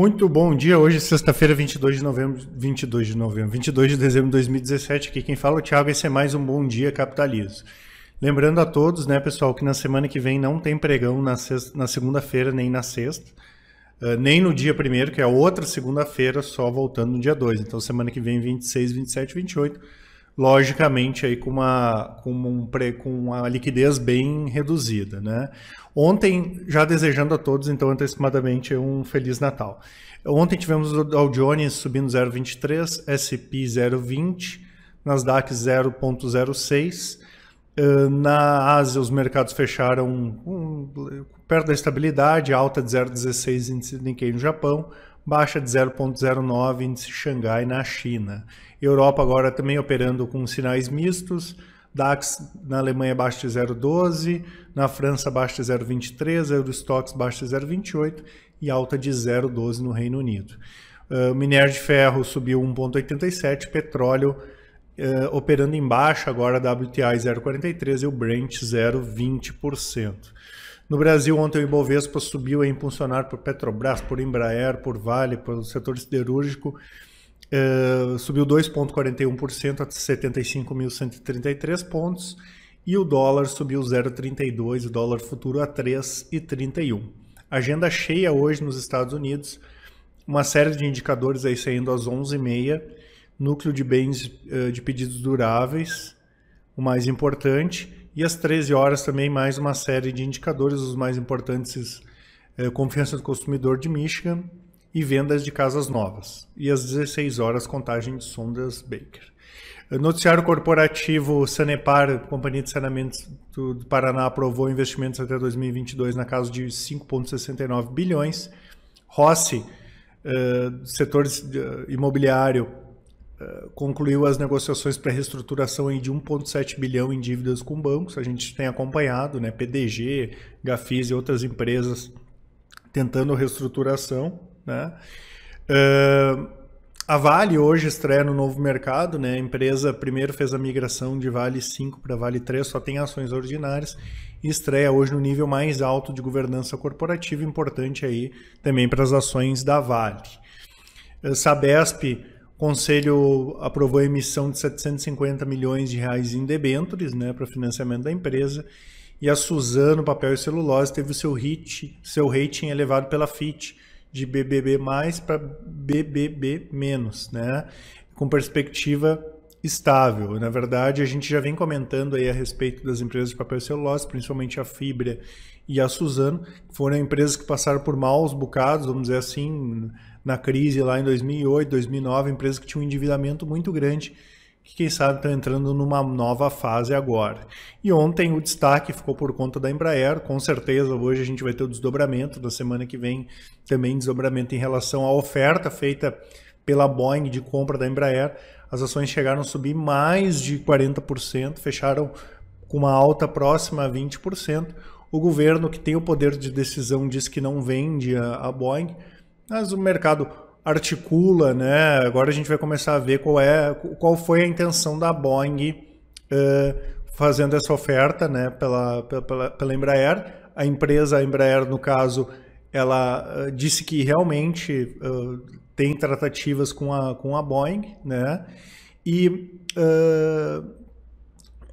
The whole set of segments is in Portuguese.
Muito bom dia. Hoje, é sexta-feira, 22 de novembro, 22 de novembro, 22 de dezembro de 2017. Aqui quem fala é o Thiago. Esse é mais um Bom Dia Capitalismo. Lembrando a todos, né, pessoal, que na semana que vem não tem pregão na, na segunda-feira nem na sexta, uh, nem no dia primeiro, que é outra segunda-feira, só voltando no dia 2. Então, semana que vem, 26, 27, 28 logicamente aí com uma, com, um pré com uma liquidez bem reduzida, né? Ontem, já desejando a todos, então, antecipadamente, um Feliz Natal. Ontem tivemos o Dow Jones subindo 0,23, S&P 0,20, Nasdaq 0,06, eh, na Ásia, os mercados fecharam um, perto da estabilidade, alta de 0,16 em Nikkei no Japão, baixa de 0,09 índice Xangai na China. Europa agora também operando com sinais mistos. DAX na Alemanha baixa de 0,12, na França baixa de 0,23, Eurostox baixa de 0,28 e alta de 0,12 no Reino Unido. Uh, minério de ferro subiu 1,87, petróleo uh, operando em baixa agora, WTI 0,43 e o Brent 0,20%. No Brasil, ontem o Ibovespa subiu a impulsionar por Petrobras, por Embraer, por Vale, pelo setor siderúrgico. Uh, subiu 2,41% a 75.133 pontos e o dólar subiu 0,32, o dólar futuro a 3,31. Agenda cheia hoje nos Estados Unidos, uma série de indicadores aí saindo às 11h30, núcleo de bens uh, de pedidos duráveis, o mais importante, e às 13 horas também mais uma série de indicadores, os mais importantes é, confiança do consumidor de Michigan e vendas de casas novas. E às 16 horas contagem de sondas Baker. Eh, noticiário corporativo Sanepar, Companhia de Saneamento do Paraná, aprovou investimentos até 2022 na casa de 5,69 bilhões. Rossi, uh, eh, setor imobiliário, eh, concluiu as negociações para reestruturação de 1,7 bilhão em dívidas com bancos. A gente tem acompanhado, né, PDG, Gafis e outras empresas tentando reestruturação. Né? Uh, a Vale hoje estreia no novo mercado. Né? A empresa primeiro fez a migração de Vale 5 para Vale 3, só tem ações ordinárias. E estreia hoje no nível mais alto de governança corporativa, importante aí também para as ações da Vale. Eh, Sabesp conselho aprovou a emissão de 750 milhões de reais em debêntures né, para financiamento da empresa. E a Suzano Papel e Celulose teve o seu, hit, seu rating elevado pela Fitch de BBB+, para BBB-, né, com perspectiva estável. Na verdade, a gente já vem comentando aí a respeito das empresas de papel e celulose, principalmente a Fibra e a Suzano, foram empresas que passaram por maus bocados, vamos dizer assim, na crise lá em 2008, 2009, empresas que tinham um endividamento muito grande, que quem sabe estão tá entrando numa nova fase agora. E ontem o destaque ficou por conta da Embraer, com certeza hoje a gente vai ter o desdobramento, da semana que vem também desdobramento em relação à oferta feita pela Boeing de compra da Embraer. As ações chegaram a subir mais de 40%, fecharam com uma alta próxima a 20%. O governo, que tem o poder de decisão, diz que não vende a Boeing. Mas o mercado articula, né? Agora a gente vai começar a ver qual é, qual foi a intenção da Boeing uh, fazendo essa oferta, né? Pela, pela, pela Embraer, a empresa a Embraer, no caso, ela uh, disse que realmente uh, tem tratativas com a com a Boeing, né? E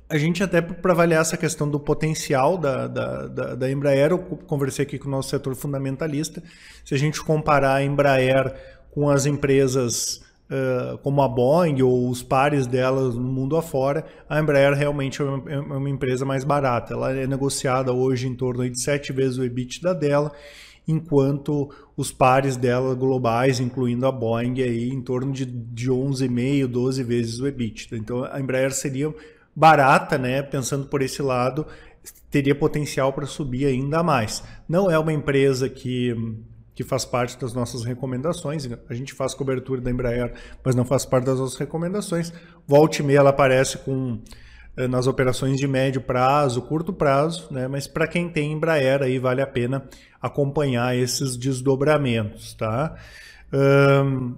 a gente até para avaliar essa questão do potencial da, da, da, da, Embraer, eu conversei aqui com o nosso setor fundamentalista, se a gente comparar a Embraer com as empresas uh, como a Boeing ou os pares delas no mundo afora, a Embraer realmente é, é uma, é uma empresa mais barata. Ela é negociada hoje em torno de sete vezes o EBITDA dela, enquanto os pares dela globais, incluindo a Boeing, aí, em torno de, de 11,5, 12 vezes o EBITDA. Então, a Embraer seria barata, né? Pensando por esse lado, teria potencial para subir ainda mais. Não é uma empresa que que faz parte das nossas recomendações. A gente faz cobertura da Embraer, mas não faz parte das nossas recomendações. Volte meia ela aparece com eh, nas operações de médio prazo, curto prazo, né? Mas para quem tem Embraer aí vale a pena acompanhar esses desdobramentos, tá? Um,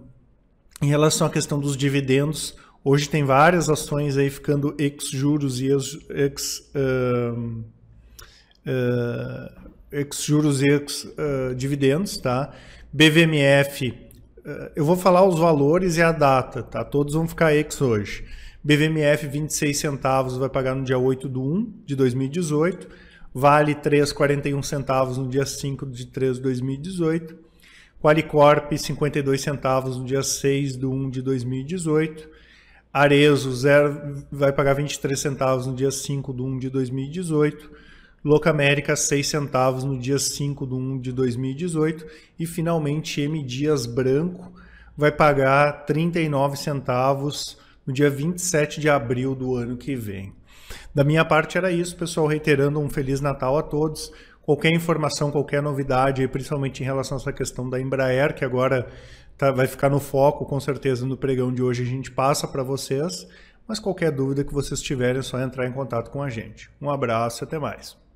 em relação à questão dos dividendos, Hoje tem várias ações aí ficando ex-juros e ex, ex, uh, uh, ex e ex-dividendos, uh, tá? BVMF, eu vou falar os valores e a data, tá? Todos vão ficar ex hoje. BVMF 26 centavos vai pagar no dia 8 de 1 de 2018, Vale 3,41 centavos no dia 5 de 3 de 2018, Qualicorp 52 centavos no dia 6 de 1 de 2018, Arezo zero, vai pagar 23 centavos no dia 5 de 1 de 2018. América, 6 centavos no dia 5 de 1 de 2018. E finalmente M Dias Branco vai pagar 39 centavos no dia 27 de abril do ano que vem. Da minha parte era isso, pessoal. Reiterando um Feliz Natal a todos qualquer informação, qualquer novidade, principalmente em relação a essa questão da Embraer, que agora tá, vai ficar no foco, com certeza, no pregão de hoje a gente passa para vocês. Mas qualquer dúvida que vocês tiverem, é só entrar em contato com a gente. Um abraço e até mais.